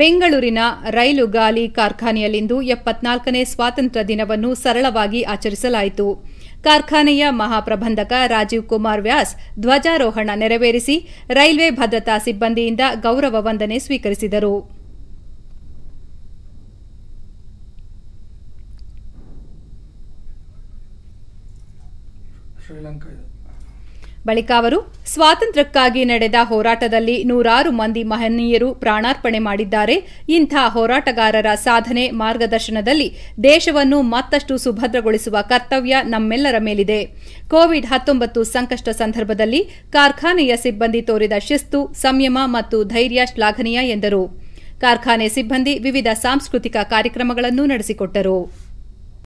ಬೆಂಗಳೂರಿನ ರೈಲು ಗಾಲಿ ಕಾರ್ಖಾನೆಯಲ್ಲಿಂದು ಎಪ್ಪತ್ನಾಲ್ಕನೇ ಸ್ವಾತಂತ್ರ್ಯ ದಿನವನ್ನು ಸರಳವಾಗಿ ಆಚರಿಸಲಾಯಿತು ಕಾರ್ಖಾನೆಯ ಮಹಾಪ್ರಬಂಧಕ ರಾಜೀವ್ ಕುಮಾರ್ ವ್ಯಾಸ್ ಧ್ವಜಾರೋಹಣ ನೆರವೇರಿಸಿ ರೈಲ್ವೆ ಭದ್ರತಾ ಸಿಬ್ಬಂದಿಯಿಂದ ಗೌರವ ವಂದನೆ ಸ್ವೀಕರಿಸಿದರು ಬಳಿಕ ಅವರು ಸ್ವಾತಂತ್ರ್ಯಕ್ಕಾಗಿ ನಡೆದ ಹೋರಾಟದಲ್ಲಿ ನೂರಾರು ಮಂದಿ ಮಹನೀಯರು ಪ್ರಾಣಾರ್ಪಣೆ ಮಾಡಿದ್ದಾರೆ ಇಂಥ ಹೋರಾಟಗಾರರ ಸಾಧನೆ ಮಾರ್ಗದರ್ಶನದಲ್ಲಿ ದೇಶವನ್ನು ಮತ್ತಷ್ಟು ಸುಭದ್ರಗೊಳಿಸುವ ಕರ್ತವ್ಯ ನಮ್ಮೆಲ್ಲರ ಮೇಲಿದೆ ಕೋವಿಡ್ ಹತ್ತೊಂಬತ್ತು ಸಂಕಷ್ಟ ಸಂದರ್ಭದಲ್ಲಿ ಕಾರ್ಖಾನೆಯ ಸಿಬ್ಬಂದಿ ತೋರಿದ ಶಿಸ್ತು ಸಂಯಮ ಮತ್ತು ಧೈರ್ಯ ಶ್ಲಾಘನೀಯ ಎಂದರು ಕಾರ್ಖಾನೆ ಸಿಬ್ಬಂದಿ ವಿವಿಧ ಸಾಂಸ್ಕೃತಿಕ ಕಾರ್ಯಕ್ರಮಗಳನ್ನು ನಡೆಸಿಕೊಟ್ಟರು